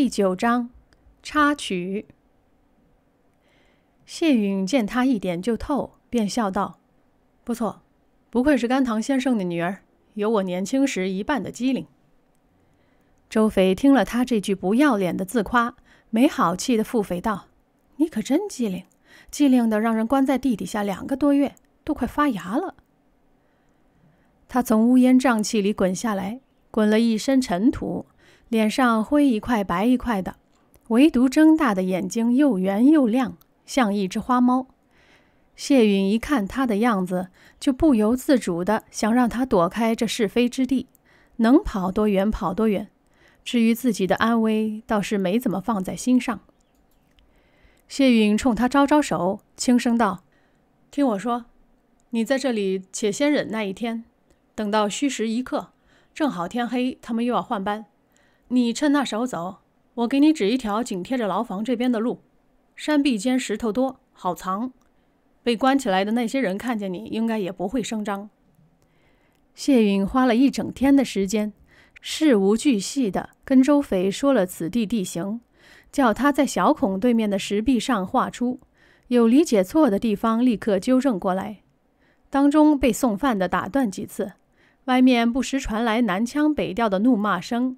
第九章插曲。谢允见他一点就透，便笑道：“不错，不愧是甘棠先生的女儿，有我年轻时一半的机灵。”周斐听了他这句不要脸的自夸，没好气的腹诽道：“你可真机灵，机灵的让人关在地底下两个多月，都快发芽了。”他从乌烟瘴气里滚下来，滚了一身尘土。脸上灰一块白一块的，唯独睁大的眼睛又圆又亮，像一只花猫。谢允一看他的样子，就不由自主的想让他躲开这是非之地，能跑多远跑多远。至于自己的安危，倒是没怎么放在心上。谢允冲他招招手，轻声道：“听我说，你在这里且先忍耐一天，等到戌时一刻，正好天黑，他们又要换班。”你趁那时候走，我给你指一条紧贴着牢房这边的路，山壁间石头多，好藏。被关起来的那些人看见你，应该也不会声张。谢允花了一整天的时间，事无巨细的跟周匪说了此地地形，叫他在小孔对面的石壁上画出，有理解错的地方立刻纠正过来。当中被送饭的打断几次，外面不时传来南腔北调的怒骂声。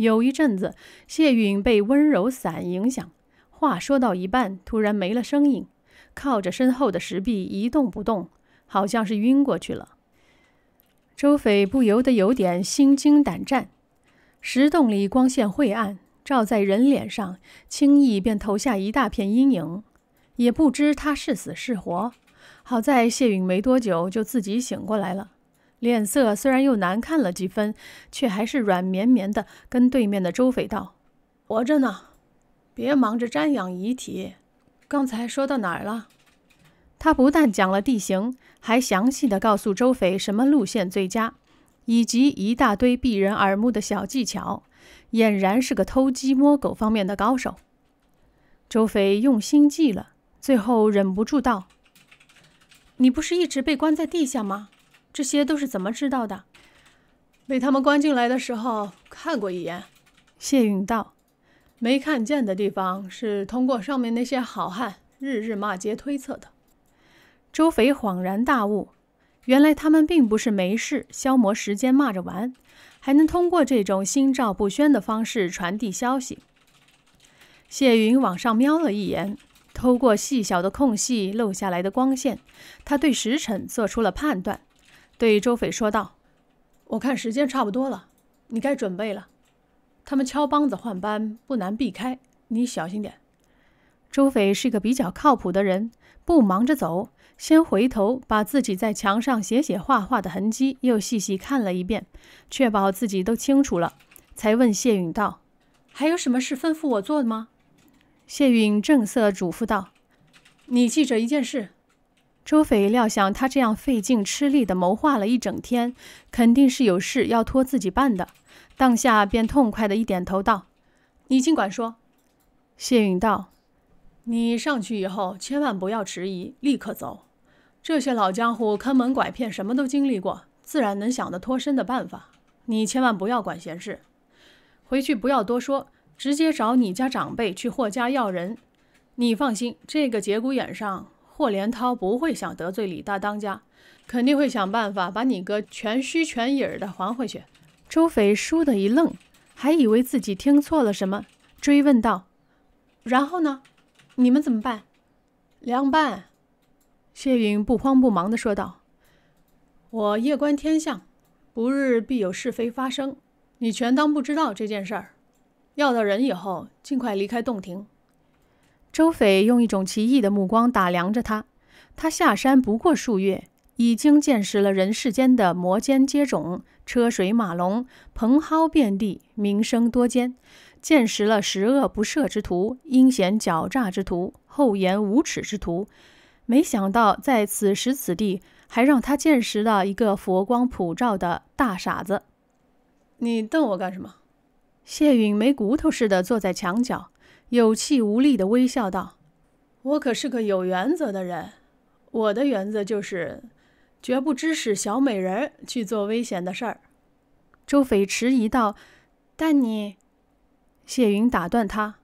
有一阵子，谢允被温柔伞影响，话说到一半，突然没了声音，靠着身后的石壁一动不动，好像是晕过去了。周斐不由得有点心惊胆战。石洞里光线晦暗，照在人脸上，轻易便投下一大片阴影，也不知他是死是活。好在谢允没多久就自己醒过来了。脸色虽然又难看了几分，却还是软绵绵的，跟对面的周匪道：“活着呢，别忙着瞻仰遗体。刚才说到哪儿了？”他不但讲了地形，还详细的告诉周匪什么路线最佳，以及一大堆避人耳目的小技巧，俨然是个偷鸡摸狗方面的高手。周匪用心计了，最后忍不住道：“你不是一直被关在地下吗？”这些都是怎么知道的？被他们关进来的时候看过一眼。谢允道：“没看见的地方是通过上面那些好汉日日骂街推测的。”周肥恍然大悟，原来他们并不是没事消磨时间骂着玩，还能通过这种心照不宣的方式传递消息。谢云往上瞄了一眼，透过细小的空隙漏下来的光线，他对时辰做出了判断。对周斐说道：“我看时间差不多了，你该准备了。他们敲梆子换班不难避开，你小心点。”周斐是个比较靠谱的人，不忙着走，先回头把自己在墙上写写画画的痕迹又细细看了一遍，确保自己都清楚了，才问谢允道：“还有什么事吩咐我做的吗？”谢允正色嘱咐道：“你记着一件事。”周斐料想他这样费劲吃力地谋划了一整天，肯定是有事要托自己办的，当下便痛快的一点头道：“你尽管说。”谢允道：“你上去以后千万不要迟疑，立刻走。这些老江湖坑蒙拐骗，什么都经历过，自然能想得脱身的办法。你千万不要管闲事，回去不要多说，直接找你家长辈去霍家要人。你放心，这个节骨眼上。”霍连涛不会想得罪李大当家，肯定会想办法把你哥全虚全影儿的还回去。周匪倏地一愣，还以为自己听错了什么，追问道：“然后呢？你们怎么办？”凉拌。谢云不慌不忙地说道：“我夜观天象，不日必有是非发生。你全当不知道这件事儿，要到人以后，尽快离开洞庭。”周斐用一种奇异的目光打量着他。他下山不过数月，已经见识了人世间的摩肩接踵、车水马龙、蓬蒿遍地、名声多艰，见识了十恶不赦之徒、阴险狡诈之徒、厚颜无耻之徒。没想到在此时此地，还让他见识了一个佛光普照的大傻子。你瞪我干什么？谢允没骨头似的坐在墙角。有气无力地微笑道：“我可是个有原则的人，我的原则就是，绝不指使小美人去做危险的事儿。”周斐迟疑道：“但你……”谢云打断他：“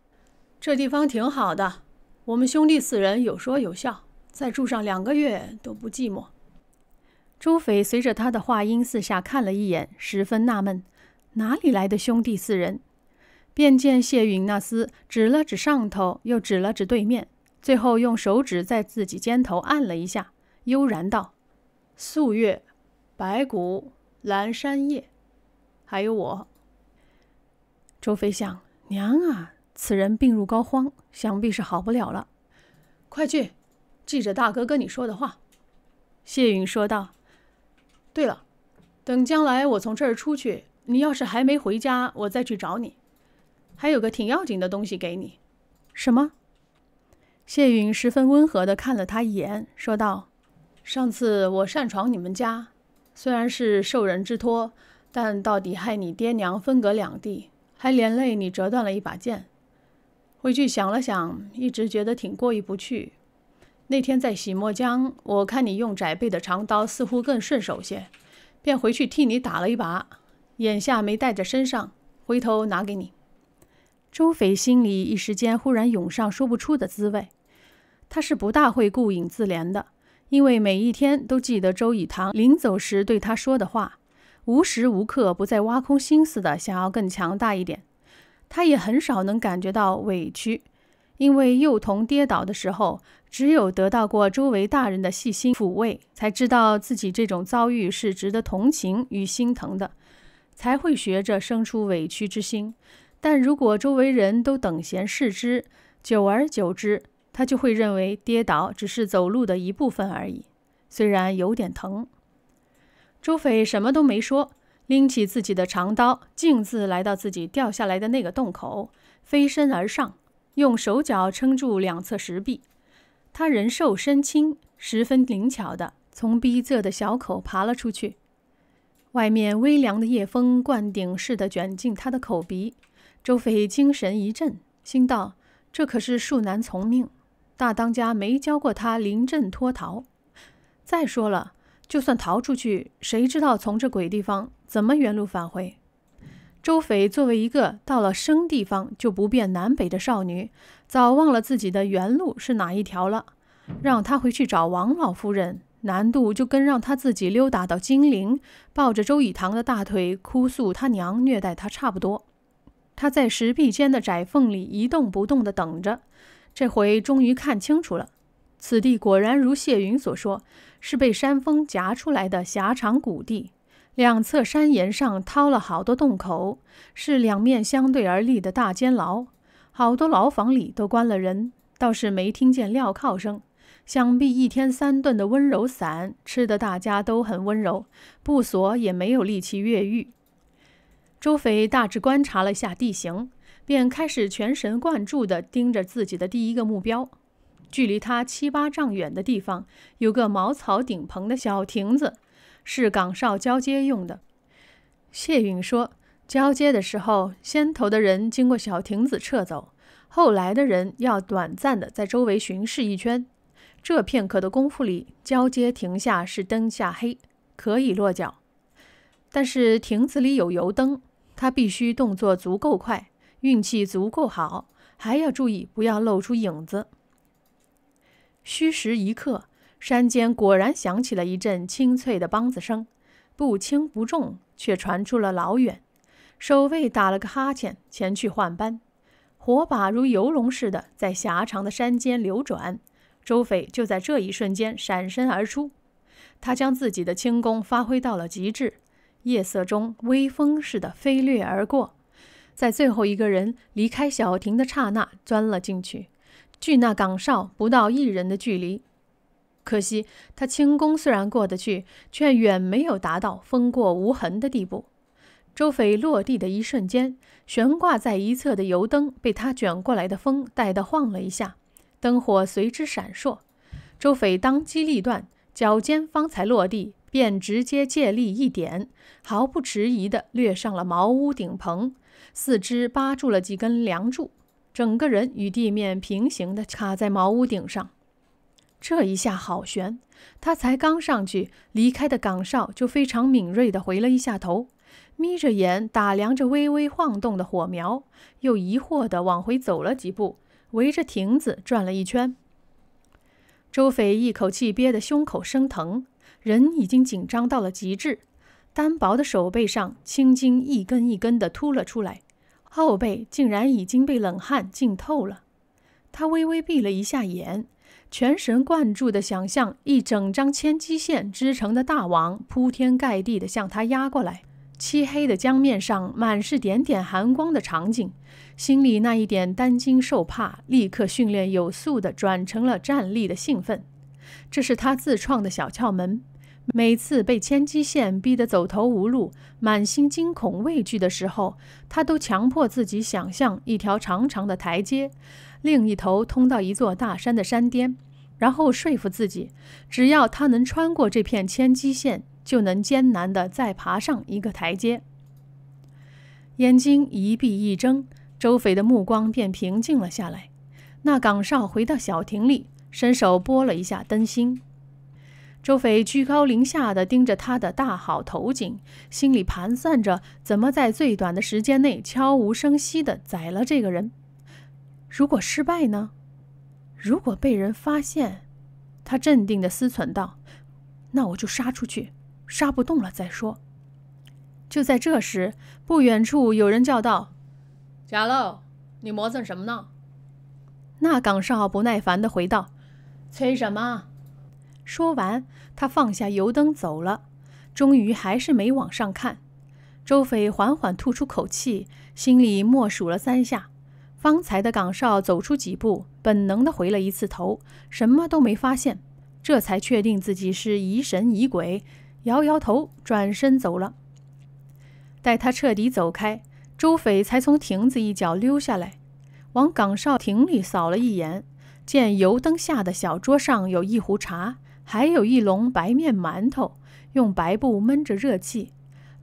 这地方挺好的，我们兄弟四人有说有笑，再住上两个月都不寂寞。”周斐随着他的话音四下看了一眼，十分纳闷：“哪里来的兄弟四人？”便见谢允那厮指了指上头，又指了指对面，最后用手指在自己肩头按了一下，悠然道：“素月，白骨，蓝山叶，还有我。”周飞想：“娘啊，此人病入膏肓，想必是好不了了。”快去，记着大哥跟你说的话。”谢允说道：“对了，等将来我从这儿出去，你要是还没回家，我再去找你。”还有个挺要紧的东西给你，什么？谢云十分温和的看了他一眼，说道：“上次我擅闯你们家，虽然是受人之托，但到底害你爹娘分隔两地，还连累你折断了一把剑。回去想了想，一直觉得挺过意不去。那天在洗墨江，我看你用窄背的长刀似乎更顺手些，便回去替你打了一把，眼下没带在身上，回头拿给你。”周斐心里一时间忽然涌上说不出的滋味。他是不大会顾影自怜的，因为每一天都记得周以堂临走时对他说的话，无时无刻不在挖空心思的想要更强大一点。他也很少能感觉到委屈，因为幼童跌倒的时候，只有得到过周围大人的细心抚慰，才知道自己这种遭遇是值得同情与心疼的，才会学着生出委屈之心。但如果周围人都等闲视之，久而久之，他就会认为跌倒只是走路的一部分而已，虽然有点疼。周斐什么都没说，拎起自己的长刀，径自来到自己掉下来的那个洞口，飞身而上，用手脚撑住两侧石壁，他人瘦身轻，十分灵巧的从逼仄的小口爬了出去。外面微凉的夜风灌顶似的卷进他的口鼻。周斐精神一振，心道：“这可是恕难从命，大当家没教过他临阵脱逃。再说了，就算逃出去，谁知道从这鬼地方怎么原路返回？”周斐作为一个到了生地方就不辨南北的少女，早忘了自己的原路是哪一条了。让他回去找王老夫人，难度就跟让他自己溜达到金陵，抱着周以堂的大腿哭诉他娘虐待他差不多。他在石壁间的窄缝里一动不动地等着，这回终于看清楚了，此地果然如谢云所说，是被山峰夹出来的狭长谷地，两侧山岩上掏了好多洞口，是两面相对而立的大监牢，好多牢房里都关了人，倒是没听见镣铐声，想必一天三顿的温柔散吃得大家都很温柔，不锁也没有力气越狱。周肥大致观察了一下地形，便开始全神贯注地盯着自己的第一个目标。距离他七八丈远的地方有个茅草顶棚的小亭子，是岗哨交接用的。谢允说，交接的时候，先头的人经过小亭子撤走，后来的人要短暂的在周围巡视一圈。这片刻的功夫里，交接停下是灯下黑，可以落脚，但是亭子里有油灯。他必须动作足够快，运气足够好，还要注意不要露出影子。虚时一刻，山间果然响起了一阵清脆的梆子声，不轻不重，却传出了老远。守卫打了个哈欠，前去换班。火把如游龙似的在狭长的山间流转，周匪就在这一瞬间闪身而出，他将自己的轻功发挥到了极致。夜色中，微风似的飞掠而过，在最后一个人离开小亭的刹那，钻了进去，距那岗哨不到一人的距离。可惜他轻功虽然过得去，却远没有达到风过无痕的地步。周匪落地的一瞬间，悬挂在一侧的油灯被他卷过来的风带得晃了一下，灯火随之闪烁。周匪当机立断，脚尖方才落地。便直接借力一点，毫不迟疑地掠上了茅屋顶棚，四肢扒住了几根梁柱，整个人与地面平行地卡在茅屋顶上。这一下好悬！他才刚上去，离开的岗哨就非常敏锐地回了一下头，眯着眼打量着微微晃动的火苗，又疑惑地往回走了几步，围着亭子转了一圈。周斐一口气憋得胸口生疼。人已经紧张到了极致，单薄的手背上青筋一根一根的凸了出来，后背竟然已经被冷汗浸透了。他微微闭了一下眼，全神贯注地想象一整张千机线织成的大网铺天盖地的向他压过来，漆黑的江面上满是点点寒光的场景，心里那一点担惊受怕立刻训练有素的转成了站立的兴奋。这是他自创的小窍门。每次被千机线逼得走投无路、满心惊恐畏惧的时候，他都强迫自己想象一条长长的台阶，另一头通到一座大山的山巅，然后说服自己，只要他能穿过这片千机线，就能艰难地再爬上一个台阶。眼睛一闭一睁，周斐的目光便平静了下来。那岗哨回到小亭里，伸手拨了一下灯芯。周匪居高临下地盯着他的大好头颈，心里盘算着怎么在最短的时间内悄无声息地宰了这个人。如果失败呢？如果被人发现？他镇定地思忖道：“那我就杀出去，杀不动了再说。”就在这时，不远处有人叫道：“贾漏，你磨蹭什么呢？”那岗哨不耐烦地回道：“催什么？”说完。他放下油灯走了，终于还是没往上看。周匪缓缓吐出口气，心里默数了三下，方才的岗哨走出几步，本能的回了一次头，什么都没发现，这才确定自己是疑神疑鬼，摇摇头，转身走了。待他彻底走开，周匪才从亭子一角溜下来，往岗哨亭里扫了一眼，见油灯下的小桌上有一壶茶。还有一笼白面馒头，用白布闷着热气。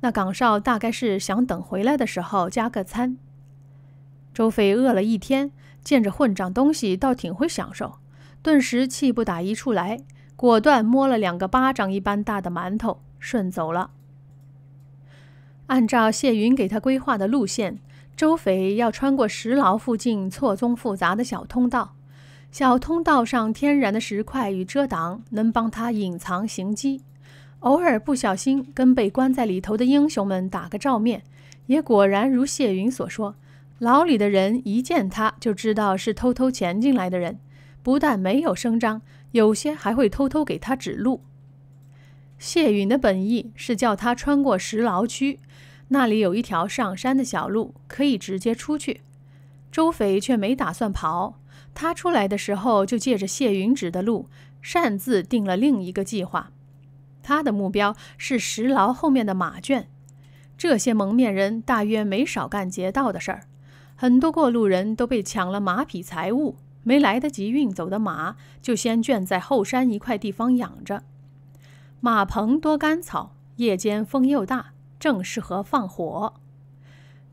那岗哨大概是想等回来的时候加个餐。周匪饿了一天，见着混账东西倒挺会享受，顿时气不打一处来，果断摸了两个巴掌一般大的馒头顺走了。按照谢云给他规划的路线，周匪要穿过石牢附近错综复杂的小通道。小通道上天然的石块与遮挡能帮他隐藏行迹，偶尔不小心跟被关在里头的英雄们打个照面，也果然如谢云所说，牢里的人一见他就知道是偷偷潜进来的人，不但没有声张，有些还会偷偷给他指路。谢云的本意是叫他穿过石牢区，那里有一条上山的小路可以直接出去，周匪却没打算跑。他出来的时候，就借着谢云芷的路，擅自定了另一个计划。他的目标是石牢后面的马圈。这些蒙面人大约没少干劫道的事儿，很多过路人都被抢了马匹财物，没来得及运走的马，就先圈在后山一块地方养着。马棚多干草，夜间风又大，正适合放火。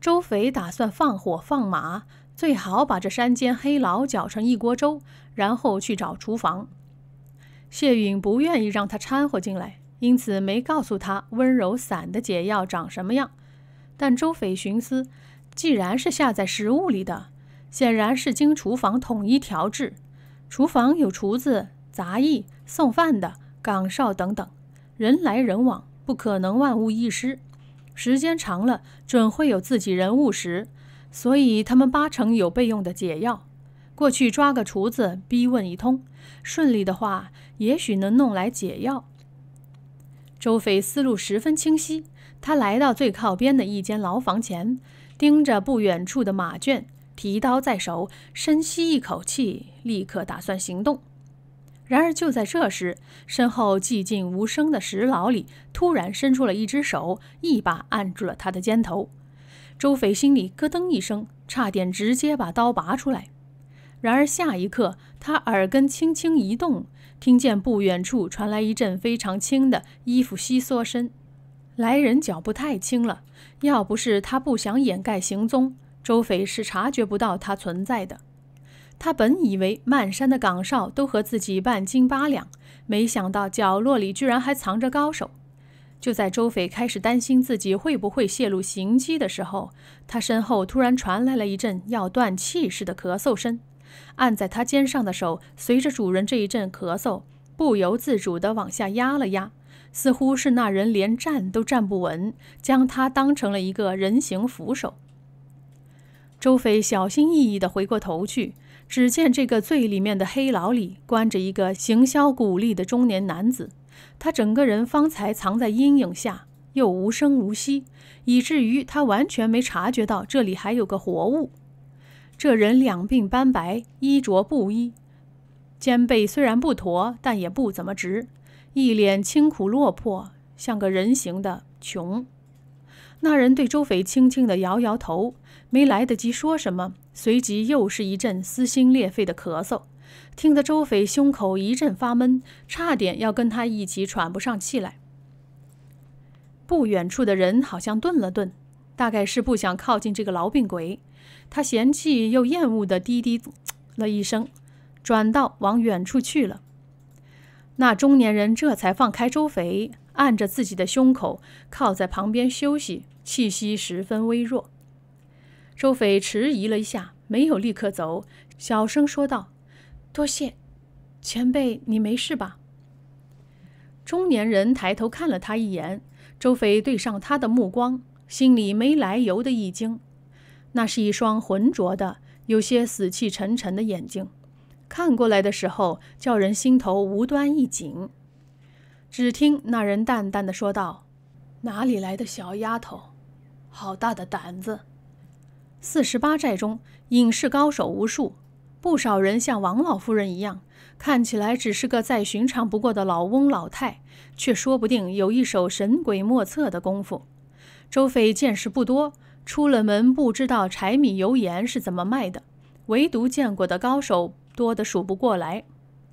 周肥打算放火放马。最好把这山间黑牢搅成一锅粥，然后去找厨房。谢允不愿意让他掺和进来，因此没告诉他温柔散的解药长什么样。但周匪寻思，既然是下在食物里的，显然是经厨房统一调制。厨房有厨子、杂役、送饭的、岗哨等等，人来人往，不可能万无一失。时间长了，准会有自己人误食。所以他们八成有备用的解药。过去抓个厨子，逼问一通，顺利的话，也许能弄来解药。周飞思路十分清晰，他来到最靠边的一间牢房前，盯着不远处的马圈，提刀在手，深吸一口气，立刻打算行动。然而就在这时，身后寂静无声的石牢里突然伸出了一只手，一把按住了他的肩头。周匪心里咯噔一声，差点直接把刀拔出来。然而下一刻，他耳根轻轻一动，听见不远处传来一阵非常轻的衣服窸缩声。来人脚步太轻了，要不是他不想掩盖行踪，周匪是察觉不到他存在的。他本以为漫山的岗哨都和自己半斤八两，没想到角落里居然还藏着高手。就在周斐开始担心自己会不会泄露行迹的时候，他身后突然传来了一阵要断气似的咳嗽声，按在他肩上的手随着主人这一阵咳嗽，不由自主地往下压了压，似乎是那人连站都站不稳，将他当成了一个人形扶手。周斐小心翼翼地回过头去，只见这个最里面的黑牢里关着一个行销骨立的中年男子。他整个人方才藏在阴影下，又无声无息，以至于他完全没察觉到这里还有个活物。这人两鬓斑白，衣着布衣，肩背虽然不驼，但也不怎么直，一脸清苦落魄，像个人形的穷。那人对周斐轻轻地摇摇头，没来得及说什么，随即又是一阵撕心裂肺的咳嗽。听得周斐胸口一阵发闷，差点要跟他一起喘不上气来。不远处的人好像顿了顿，大概是不想靠近这个痨病鬼。他嫌弃又厌恶地低低了一声，转道往远处去了。那中年人这才放开周斐，按着自己的胸口靠在旁边休息，气息十分微弱。周斐迟疑了一下，没有立刻走，小声说道。多谢，前辈，你没事吧？中年人抬头看了他一眼，周飞对上他的目光，心里没来由的一惊。那是一双浑浊的、有些死气沉沉的眼睛，看过来的时候叫人心头无端一紧。只听那人淡淡的说道：“哪里来的小丫头，好大的胆子！四十八寨中隐士高手无数。”不少人像王老夫人一样，看起来只是个再寻常不过的老翁老太，却说不定有一手神鬼莫测的功夫。周斐见识不多，出了门不知道柴米油盐是怎么卖的，唯独见过的高手多得数不过来。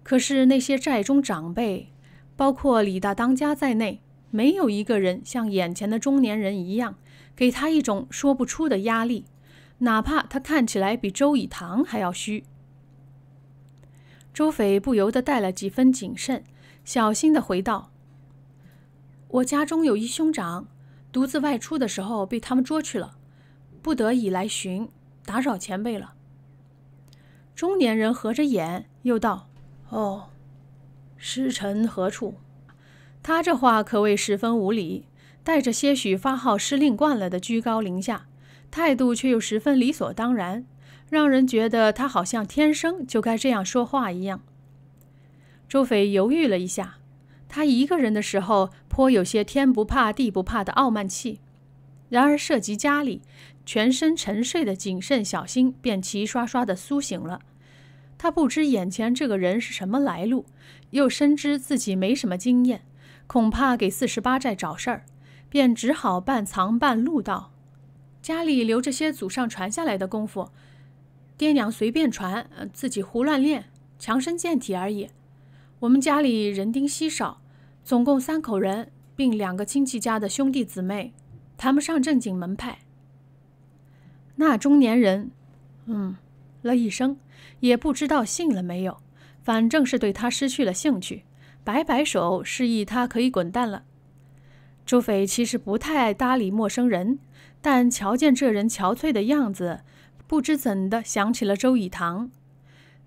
可是那些寨中长辈，包括李大当家在内，没有一个人像眼前的中年人一样，给他一种说不出的压力，哪怕他看起来比周以堂还要虚。周斐不由得带了几分谨慎，小心地回道：“我家中有一兄长，独自外出的时候被他们捉去了，不得已来寻，打扰前辈了。”中年人合着眼，又道：“哦，师承何处？”他这话可谓十分无礼，带着些许发号施令惯了的居高临下态度，却又十分理所当然。让人觉得他好像天生就该这样说话一样。周斐犹豫了一下，他一个人的时候颇有些天不怕地不怕的傲慢气，然而涉及家里，全身沉睡的谨慎小心便齐刷刷的苏醒了。他不知眼前这个人是什么来路，又深知自己没什么经验，恐怕给四十八寨找事儿，便只好半藏半露道：“家里留着些祖上传下来的功夫。”爹娘随便传，自己胡乱练，强身健体而已。我们家里人丁稀少，总共三口人，并两个亲戚家的兄弟姊妹，谈不上正经门派。那中年人，嗯了一声，也不知道信了没有，反正是对他失去了兴趣，摆摆手示意他可以滚蛋了。朱匪其实不太爱搭理陌生人，但瞧见这人憔悴的样子。不知怎的，想起了周以堂，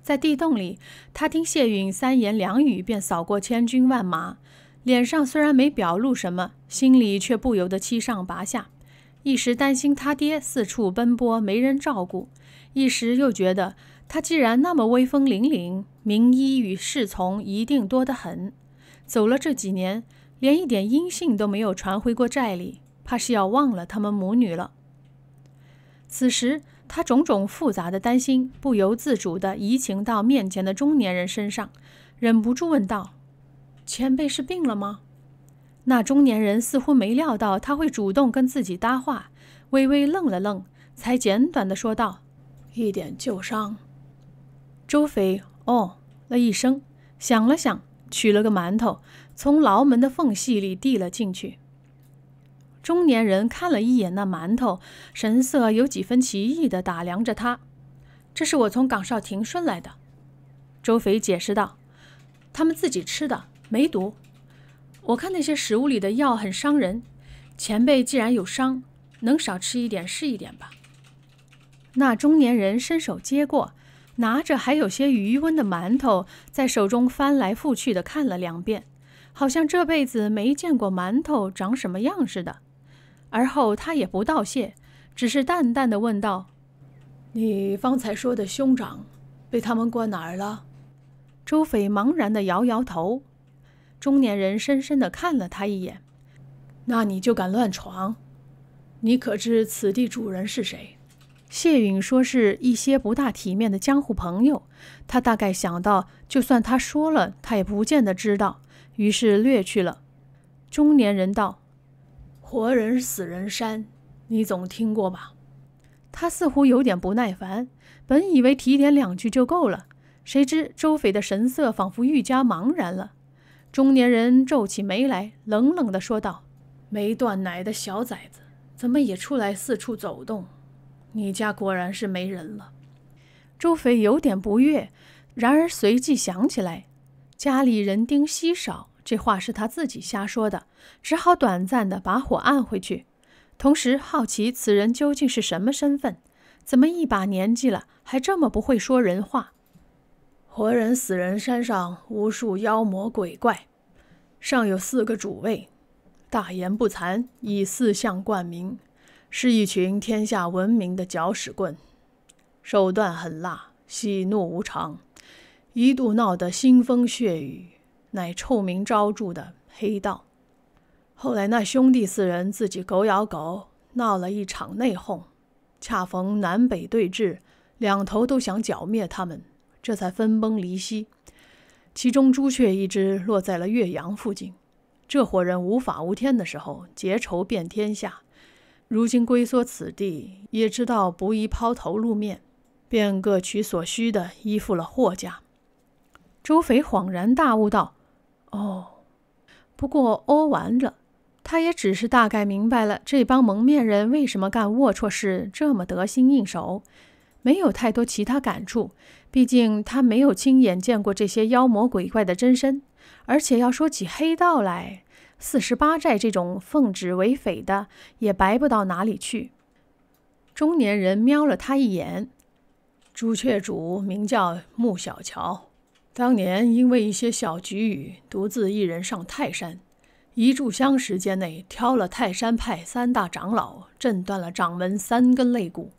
在地洞里，他听谢允三言两语便扫过千军万马，脸上虽然没表露什么，心里却不由得七上八下。一时担心他爹四处奔波没人照顾，一时又觉得他既然那么威风凛凛，名医与侍从一定多得很。走了这几年，连一点音信都没有传回过寨里，怕是要忘了他们母女了。此时。他种种复杂的担心不由自主地移情到面前的中年人身上，忍不住问道：“前辈是病了吗？”那中年人似乎没料到他会主动跟自己搭话，微微愣了愣，才简短地说道：“一点旧伤。”周斐哦了一声，想了想，取了个馒头，从牢门的缝隙里递了进去。中年人看了一眼那馒头，神色有几分奇异的打量着他。“这是我从岗哨亭顺来的。”周肥解释道，“他们自己吃的，没毒。我看那些食物里的药很伤人，前辈既然有伤，能少吃一点是一点吧。”那中年人伸手接过，拿着还有些余温的馒头，在手中翻来覆去的看了两遍，好像这辈子没见过馒头长什么样似的。而后他也不道谢，只是淡淡的问道：“你方才说的兄长，被他们关哪儿了？”周斐茫然的摇摇头。中年人深深的看了他一眼：“那你就敢乱闯？你可知此地主人是谁？”谢允说：“是一些不大体面的江湖朋友。”他大概想到，就算他说了，他也不见得知道，于是略去了。中年人道。活人死人山，你总听过吧？他似乎有点不耐烦，本以为提点两句就够了，谁知周匪的神色仿佛愈加茫然了。中年人皱起眉来，冷冷地说道：“没断奶的小崽子怎么也出来四处走动？你家果然是没人了。”周匪有点不悦，然而随即想起来，家里人丁稀少。这话是他自己瞎说的，只好短暂的把火按回去。同时好奇此人究竟是什么身份？怎么一把年纪了还这么不会说人话？活人、死人山上无数妖魔鬼怪，上有四个主位，大言不惭以四象冠名，是一群天下闻名的搅屎棍，手段狠辣，喜怒无常，一度闹得腥风血雨。乃臭名昭著的黑道。后来那兄弟四人自己狗咬狗，闹了一场内讧，恰逢南北对峙，两头都想剿灭他们，这才分崩离析。其中朱雀一只落在了岳阳附近。这伙人无法无天的时候结仇遍天下，如今龟缩此地，也知道不宜抛头露面，便各取所需的依附了霍家。周斐恍然大悟道。哦，不过哦完了，他也只是大概明白了这帮蒙面人为什么干龌龊事这么得心应手，没有太多其他感触。毕竟他没有亲眼见过这些妖魔鬼怪的真身，而且要说起黑道来，四十八寨这种奉旨为匪的也白不到哪里去。中年人瞄了他一眼：“朱雀主名叫穆小乔。”当年因为一些小局龉，独自一人上泰山，一炷香时间内挑了泰山派三大长老，震断了掌门三根肋骨，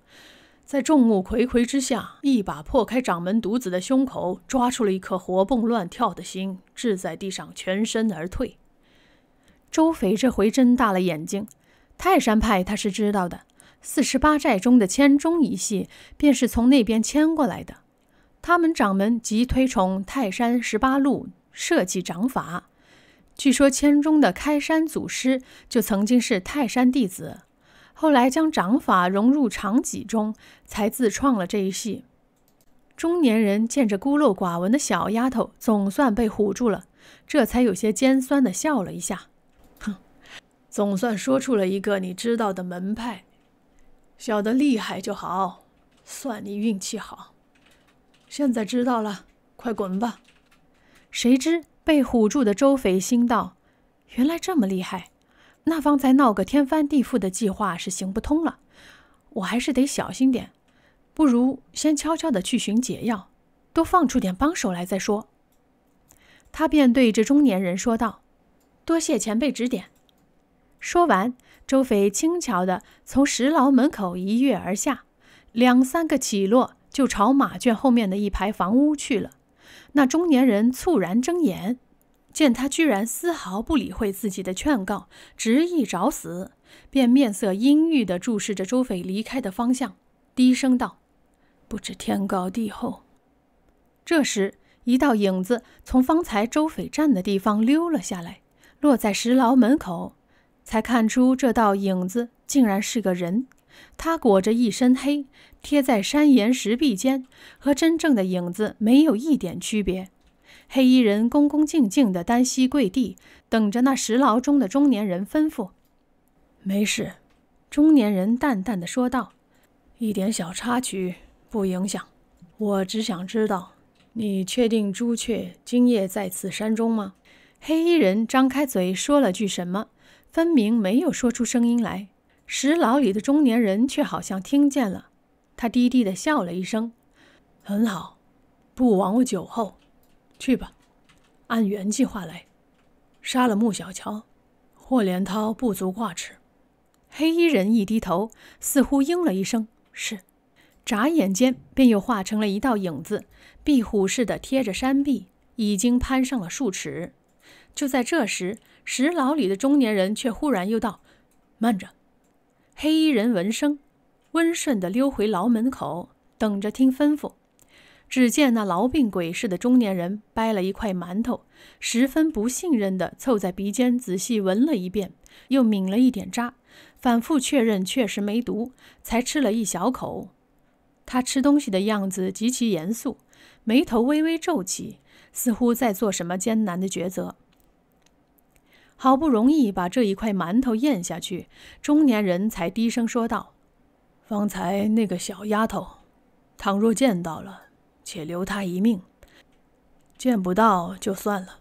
在众目睽睽之下，一把破开掌门独子的胸口，抓出了一颗活蹦乱跳的心，掷在地上，全身而退。周肥这回睁大了眼睛，泰山派他是知道的，四十八寨中的千钟一系，便是从那边迁过来的。他们掌门极推崇泰山十八路设计掌法，据说千中的开山祖师就曾经是泰山弟子，后来将掌法融入长戟中，才自创了这一系。中年人见着孤陋寡闻的小丫头，总算被唬住了，这才有些尖酸的笑了一下：“哼，总算说出了一个你知道的门派，晓得厉害就好，算你运气好。”现在知道了，快滚吧！谁知被唬住的周斐心道：“原来这么厉害，那方才闹个天翻地覆的计划是行不通了。我还是得小心点，不如先悄悄的去寻解药，多放出点帮手来再说。”他便对着中年人说道：“多谢前辈指点。”说完，周斐轻巧的从石牢门口一跃而下，两三个起落。就朝马圈后面的一排房屋去了。那中年人猝然睁眼，见他居然丝毫不理会自己的劝告，执意找死，便面色阴郁地注视着周匪离开的方向，低声道：“不知天高地厚。”这时，一道影子从方才周匪站的地方溜了下来，落在石牢门口，才看出这道影子竟然是个人。他裹着一身黑，贴在山岩石壁间，和真正的影子没有一点区别。黑衣人恭恭敬敬地单膝跪地，等着那石牢中的中年人吩咐。没事，中年人淡淡的说道：“一点小插曲，不影响。我只想知道，你确定朱雀今夜在此山中吗？”黑衣人张开嘴说了句什么，分明没有说出声音来。石牢里的中年人却好像听见了，他低低的笑了一声：“很好，不枉我酒后。去吧，按原计划来，杀了穆小乔，霍连涛不足挂齿。”黑衣人一低头，似乎应了一声：“是。”眨眼间便又化成了一道影子，壁虎似的贴着山壁，已经攀上了数尺。就在这时，石牢里的中年人却忽然又道：“慢着！”黑衣人闻声，温顺地溜回牢门口，等着听吩咐。只见那痨病鬼似的中年人掰了一块馒头，十分不信任地凑在鼻尖仔细闻了一遍，又抿了一点渣，反复确认确实没毒，才吃了一小口。他吃东西的样子极其严肃，眉头微微皱起，似乎在做什么艰难的抉择。好不容易把这一块馒头咽下去，中年人才低声说道：“方才那个小丫头，倘若见到了，且留她一命；见不到就算了，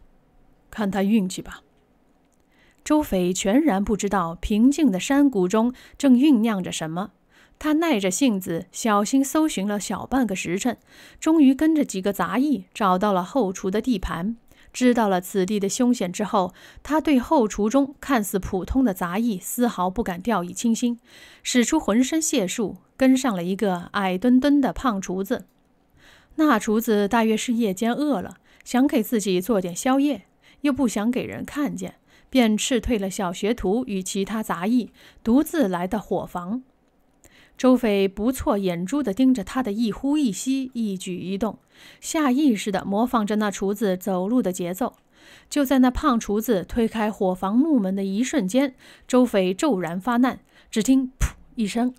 看她运气吧。”周匪全然不知道，平静的山谷中正酝酿着什么。他耐着性子，小心搜寻了小半个时辰，终于跟着几个杂役找到了后厨的地盘。知道了此地的凶险之后，他对后厨中看似普通的杂役丝毫不敢掉以轻心，使出浑身解数跟上了一个矮墩墩的胖厨子。那厨子大约是夜间饿了，想给自己做点宵夜，又不想给人看见，便斥退了小学徒与其他杂役，独自来到伙房。周斐不错眼珠地盯着他的一呼一吸、一举一动，下意识地模仿着那厨子走路的节奏。就在那胖厨子推开伙房木门的一瞬间，周斐骤然发难。只听“噗”一声，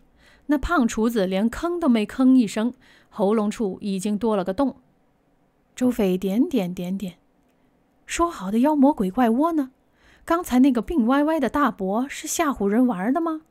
那胖厨子连吭都没吭一声，喉咙处已经多了个洞。周斐点点点点，说好的妖魔鬼怪窝呢？刚才那个病歪歪的大伯是吓唬人玩的吗？